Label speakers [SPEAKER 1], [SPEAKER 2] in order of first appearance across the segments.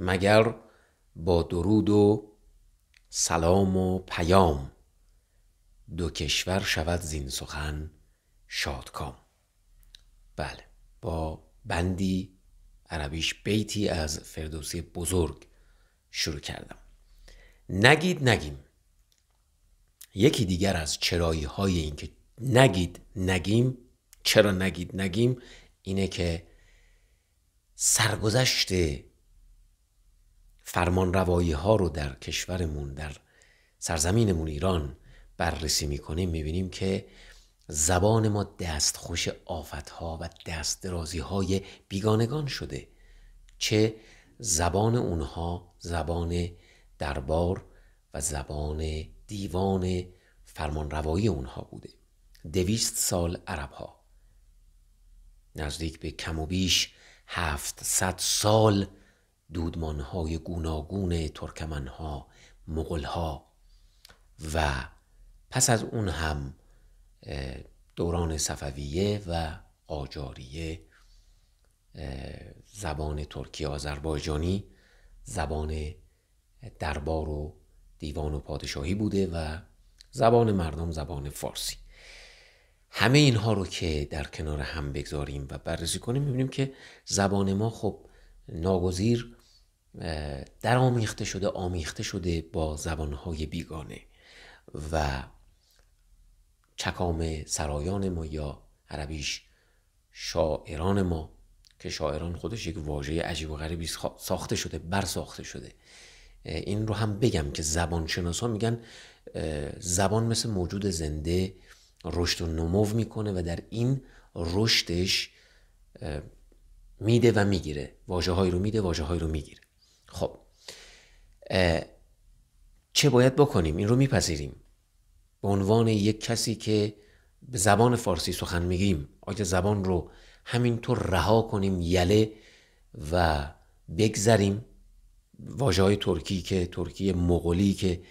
[SPEAKER 1] مگر با درود و سلام و پیام دو کشور شود زین سخن شادکام بله با بندی عربیش بیتی از فردوسی بزرگ شروع کردم نگید نگیم یکی دیگر از چرایی های این که نگید نگیم چرا نگید نگیم اینه که سرگذشت فرمان روایی ها رو در کشورمون در سرزمینمون ایران بررسی میکنیم میبینیم که زبان ما دستخوش آفت ها و دست درازی های بیگانگان شده چه زبان اونها زبان دربار و زبان دیوان فرمانروایی اونها بوده دویست سال عرب ها نزدیک به کم و بیش هفتصد سال دودمانهای گوناگون ترکمنها مغلها و پس از اون هم دوران صفویه و قاجاریه زبان ترکی آذربایجانی زبان دربار و دیوان و پادشاهی بوده و زبان مردم زبان فارسی همه اینها رو که در کنار هم بگذاریم و بررسی کنیم میبینیم که زبان ما خب ناگزیر در آمیخته شده آمیخته شده با زبانهای بیگانه و چکام سرایان ما یا عربیش شاعران ما که شاعران خودش یک واژه عجیب و غریبی ساخته شده بر ساخته شده این رو هم بگم که ها میگن زبان مثل موجود زنده رشد و نمو میکنه و در این رشدش میده و میگیره واژه رو میده واژه رو میگیره خب چه باید بکنیم این رو میپذیریم به عنوان یک کسی که به زبان فارسی سخن میگیم آیا زبان رو همینطور رها کنیم یله و بگذریم واجه های ترکی که ترکی مغولی که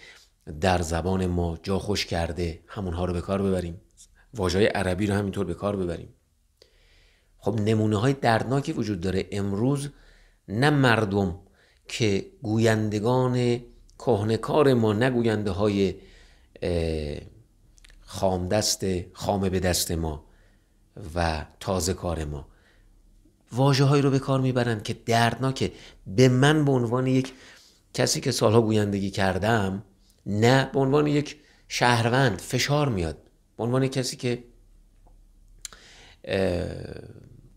[SPEAKER 1] در زبان ما جا خوش کرده همونها رو به کار ببریم واجه های عربی رو همینطور به کار ببریم خب نمونه های دردناکی وجود داره امروز نه مردم که گویندگان کهنکار ما نه های خام دست خامه به دست ما و تازه کار ما واجه هایی رو به کار میبرند که دردناکه به من به عنوان یک کسی که سالها گویندگی کردم نه به عنوان یک شهروند فشار میاد به عنوان کسی که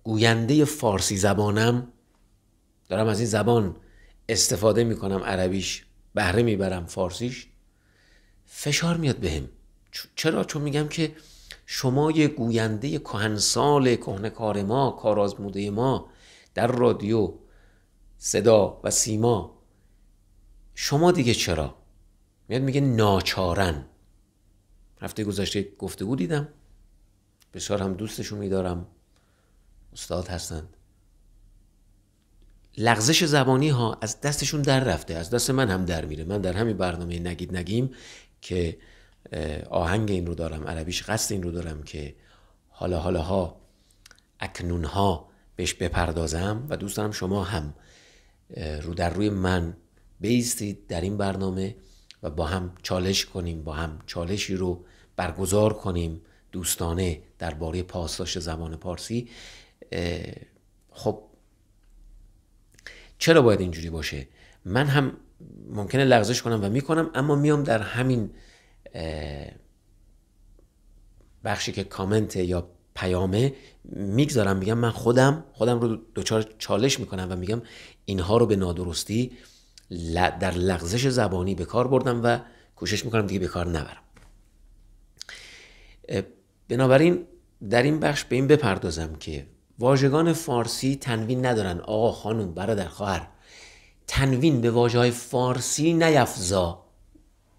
[SPEAKER 1] گوینده فارسی زبانم دارم از این زبان استفاده میکنم عربیش بهره میبرم فارسیش فشار میاد بهم چرا چون میگم که شما یه گوینده کهنسال کار ما کارآزموده ما در رادیو صدا و سیما شما دیگه چرا میاد میگه ناچارن هفته گذشته گفته دیدم بسیار هم دوستشون میدارم استاد هستند لغزش زبانی ها از دستشون در رفته از دست من هم در میره من در همین برنامه نگید نگیم که آهنگ این رو دارم عربیش قصد این رو دارم که حالا حالا ها اکنون ها بهش بپردازم و دوست شما هم رو در روی من بیستید در این برنامه و با هم چالش کنیم با هم چالشی رو برگزار کنیم دوستانه درباره پاسداشت زبان پارسی خب چرا باید اینجوری باشه من هم ممکنه لغزش کنم و میکنم اما میام در همین بخشی که کامنت یا پیامه میگذارم میگم من خودم خودم رو دوچار چالش میکنم و میگم اینها رو به نادرستی در لغزش زبانی به کار بردم و کوشش میکنم دیگه به کار نبرم بنابراین در این بخش به این بپردازم که واژگان فارسی تنوین ندارن آقا خانم برادر خواهر تنوین به واجه های فارسی نیفزا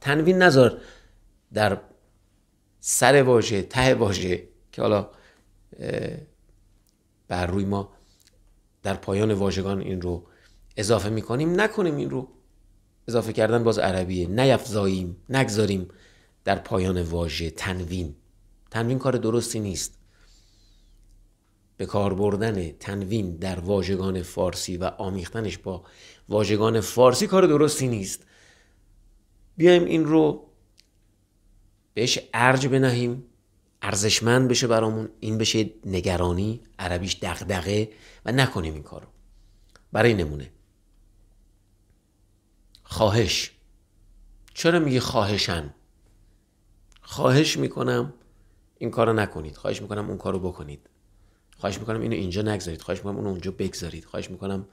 [SPEAKER 1] تنوین نذار در سر واژه ته واژه که حالا بر روی ما در پایان واژگان این رو اضافه میکنیم نکنیم این رو اضافه کردن باز عربیه نیفزاییم نگذاریم در پایان واژه تنوین تنوین کار درستی نیست به کار بردن تنوین در واژگان فارسی و آمیختنش با واژگان فارسی کار درستی نیست بیایم این رو بهش ارج بنهیم ارزشمند بشه برامون این بشه نگرانی عربیش دغدغه و نکنیم این کارو برای نمونه خواهش چرا میگی خواهشن خواهش میکنم این کارو نکنید خواهش میکنم اون کارو بکنید خواهش میکنم اینو اینجا نگذارید خواهش میکنم اونو اونجا بگذارید خواهش میکنم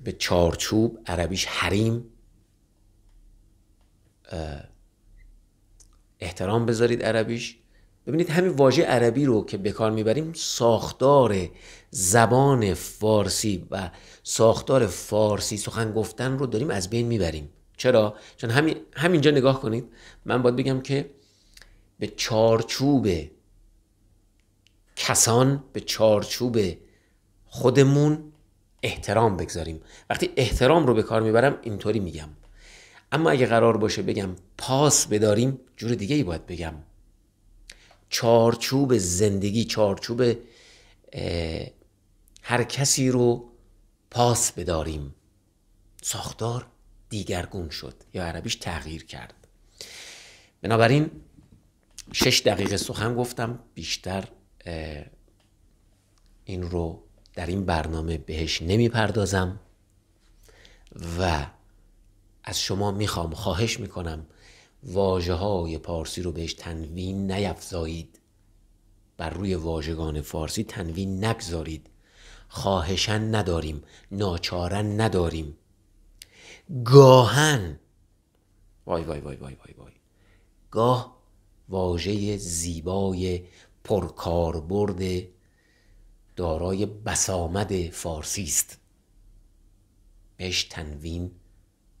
[SPEAKER 1] به چارچوب عربیش حریم احترام بذارید عربیش ببینید همین واژه عربی رو که به کار میبریم ساختار زبان فارسی و ساختار فارسی سخن گفتن رو داریم از بین میبریم چرا چون همین همینجا نگاه کنید من باید بگم که به چارچوب کسان به چارچوب خودمون احترام بگذاریم وقتی احترام رو به کار میبرم اینطوری میگم اما اگه قرار باشه بگم پاس بداریم جور دیگه ای باید بگم چارچوب زندگی چارچوب هر کسی رو پاس بداریم ساختار دیگرگون شد یا عربیش تغییر کرد بنابراین شش دقیقه سخن گفتم بیشتر این رو در این برنامه بهش نمیپردازم و از شما میخوام خواهش میکنم واجه های پارسی رو بهش تنوین نیفزایید بر روی واژگان فارسی تنوین نگذارید خواهشن نداریم ناچارن نداریم گاهن وای وای وای وای وای وای گاه واژه زیبای پرکاربرد دارای بسامد فارسی است بهش تنوین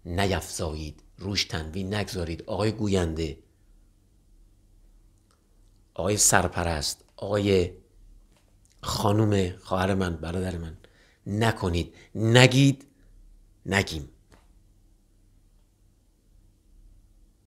[SPEAKER 1] نیفزایید روش تنوین نگذارید آقای گوینده آقای سرپرست آقای خانوم خواهر من برادر من نکنید نگید نگیم